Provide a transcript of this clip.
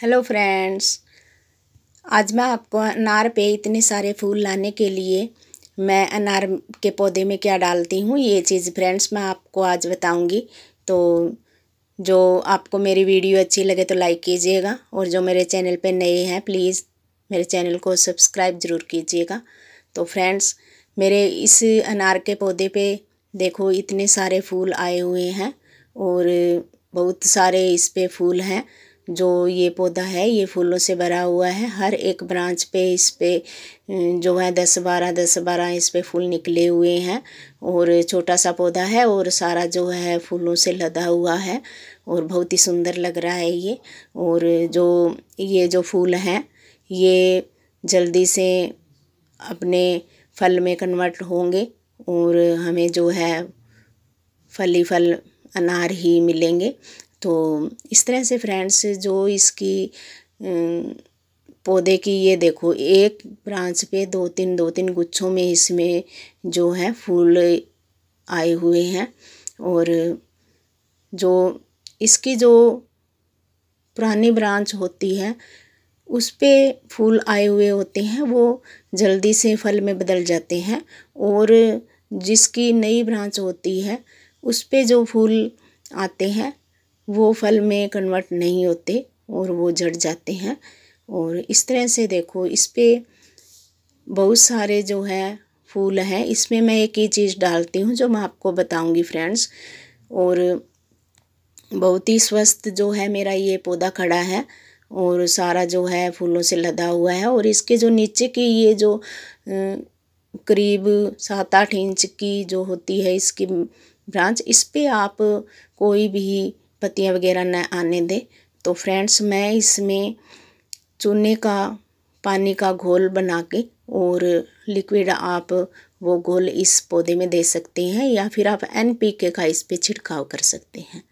hello friends आज मैं आपको अनार पे इतने सारे फूल लाने के लिए मैं अनार के पौधे में क्या डालती हूँ ये चीज़ फ्रेंड्स मैं आपको आज बताऊँगी तो जो आपको मेरी वीडियो अच्छी लगे तो लाइक कीजिएगा और जो मेरे चैनल पे नए हैं प्लीज़ मेरे चैनल को सब्सक्राइब ज़रूर कीजिएगा तो फ्रेंड्स मेरे इस अनार के पौधे पे देखो इतने सारे फूल आए हुए हैं और बहुत सारे इस पर फूल हैं जो ये पौधा है ये फूलों से भरा हुआ है हर एक ब्रांच पे इस पे अं, जो है दस बारह दस बारह इस पे फूल निकले हुए हैं और छोटा सा पौधा है और सारा जो है फूलों से लदा हुआ है और बहुत ही सुंदर लग रहा है ये और जो ये जो फूल हैं ये जल्दी से अपने फल में कन्वर्ट होंगे और हमें जो है फली फल अनार ही मिलेंगे तो इस तरह से फ्रेंड्स जो इसकी पौधे की ये देखो एक ब्रांच पे दो तीन दो तीन गुच्छों में इसमें जो है फूल आए हुए हैं और जो इसकी जो पुरानी ब्रांच होती है उस पे फूल आए हुए होते हैं वो जल्दी से फल में बदल जाते हैं और जिसकी नई ब्रांच होती है उस पे जो फूल आते हैं वो फल में कन्वर्ट नहीं होते और वो जड़ जाते हैं और इस तरह से देखो इस पर बहुत सारे जो है फूल हैं इसमें मैं एक ही चीज़ डालती हूँ जो मैं आपको बताऊँगी फ्रेंड्स और बहुत ही स्वस्थ जो है मेरा ये पौधा खड़ा है और सारा जो है फूलों से लदा हुआ है और इसके जो नीचे की ये जो करीब सात आठ इंच की जो होती है इसकी ब्रांच इस पर आप कोई भी पत्तियाँ वगैरह न आने दें तो फ्रेंड्स मैं इसमें चूने का पानी का घोल बना के और लिक्विड आप वो घोल इस पौधे में दे सकते हैं या फिर आप एन पी के का इस पर छिड़काव कर सकते हैं